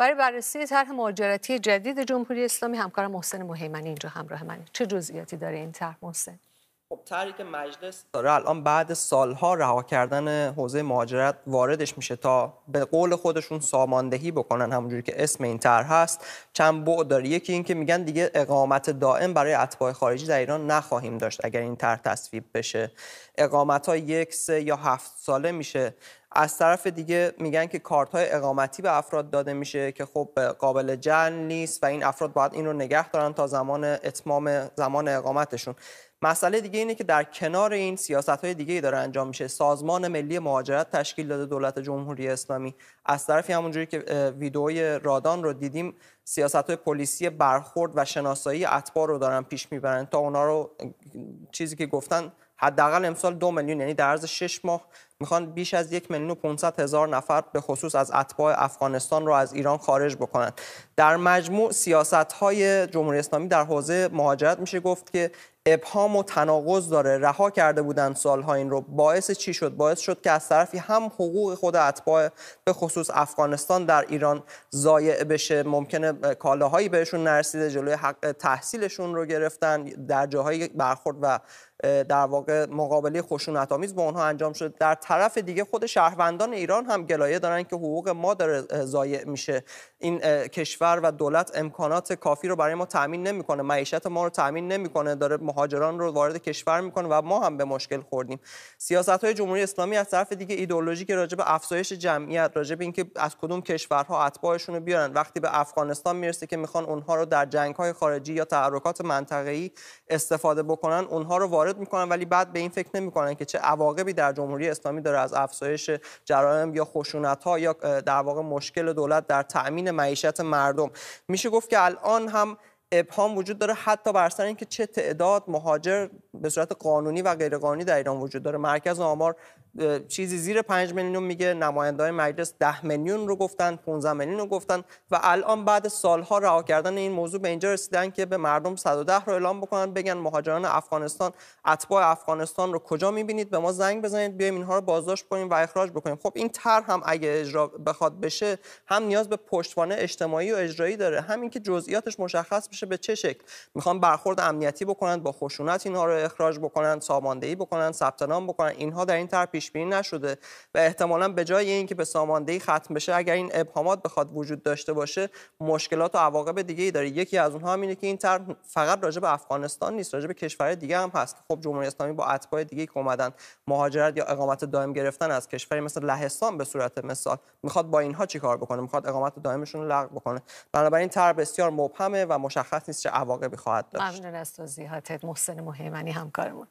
برای بررسی طرح مهاجرتی جدید جمهوری اسلامی همکار محسن مهیمنی اینجا همراه من چه جزئیاتی داره این طرح محسن خب طرحی که مجلس داره الان بعد سالها رها کردن حوزه مهاجرت واردش میشه تا به قول خودشون ساماندهی بکنن همونجوری که اسم این طرح هست چند بعد داره یکی اینکه میگن دیگه اقامت دائم برای اتباع خارجی در ایران نخواهیم داشت اگر این طرح تصویب بشه اقامت ها یک سه یا هفت ساله میشه از طرف دیگه میگن که کارت های اقامتی به افراد داده میشه که خب قابل جعل نیست و این افراد باید این رو نگه دارن تا زمان اتمام زمان اقامتشون مسئله دیگه اینه که در کنار این سیاست های دیگه ای داره انجام میشه سازمان ملی مهاجرت تشکیل داده دولت جمهوری اسلامی از طرفی همونجوری که ویدئوی رادان رو دیدیم سیاست های پلیسی برخورد و شناسایی اتبار رو دارن پیش میبرن تا اونا رو چیزی که گفتن حداقل امسال دو میلیون یعنی در عرض شش ماه میخوان بیش از یک میلیون و 500 هزار نفر به خصوص از اتباع افغانستان رو از ایران خارج بکنند در مجموع سیاست های جمهوری اسلامی در حوزه مهاجرت میشه گفت که ابهام و تناقض داره رها کرده بودن سالها این رو باعث چی شد باعث شد که از طرفی هم حقوق خود اتباع به خصوص افغانستان در ایران ضایع بشه ممکنه کالاهایی بهشون نرسیده جلوی حق تحصیلشون رو گرفتن در جاهای برخورد و در واقع مقابله خشونت آمیز با اونها انجام شد در طرف دیگه خود شهروندان ایران هم گلایه دارن که حقوق ما داره ضایع میشه این کشور و دولت امکانات کافی رو برای ما تامین نمیکنه معیشت ما رو تامین نمیکنه داره مهاجران رو وارد کشور میکنه و ما هم به مشکل خوردیم سیاست های جمهوری اسلامی از طرف دیگه ایدئولوژی که راجع به افزایش جمعیت راجع به اینکه از کدوم کشورها اتباعشون رو بیارن وقتی به افغانستان میرسه که میخوان اونها رو در جنگ های خارجی یا تحرکات منطقه‌ای استفاده بکنن اونها رو وارد وارد ولی بعد به این فکر نمیکنن که چه عواقبی در جمهوری اسلامی داره از افزایش جرائم یا خشونت ها یا در واقع مشکل دولت در تأمین معیشت مردم میشه گفت که الان هم ابهام وجود داره حتی بر سر اینکه چه تعداد مهاجر به صورت قانونی و غیرقانونی در ایران وجود داره مرکز آمار چیزی زیر 5 میلیون میگه نماینده مجلس 10 میلیون رو گفتن 15 میلیون رو گفتن و الان بعد سالها رها کردن این موضوع به اینجا رسیدن که به مردم 110 رو اعلام بکنن بگن مهاجران افغانستان اتباع افغانستان رو کجا میبینید به ما زنگ بزنید بیایم اینها رو بازداشت کنیم و اخراج بکنیم خب این طرح هم اگه اجرا بخواد بشه هم نیاز به پشتوانه اجتماعی و اجرایی داره همین که جزئیاتش مشخص بشه میشه به چه شکل میخوان برخورد امنیتی بکنن با خشونت اینها رو اخراج بکنن ساماندهی بکنن ثبت نام بکنن اینها در این طرح پیش بینی نشده و احتمالا به جای اینکه به ساماندهی ختم بشه اگر این ابهامات بخواد وجود داشته باشه مشکلات و عواقب دیگه ای داره یکی از اونها هم اینه که این طرح فقط راجع به افغانستان نیست راجع به کشورهای دیگه هم هست که خب جمهوری اسلامی با اتباع دیگه که اومدن مهاجرت یا اقامت دائم گرفتن از کشوری مثل لهستان به صورت مثال میخواد با اینها چیکار بکنه میخواد اقامت دائمشون رو لغو بکنه بنابراین طرح بسیار مبهمه و مشخص مشخص نیست چه عواقبی خواهد داشت ممنون از توضیحاتت محسن مهیمنی همکارمون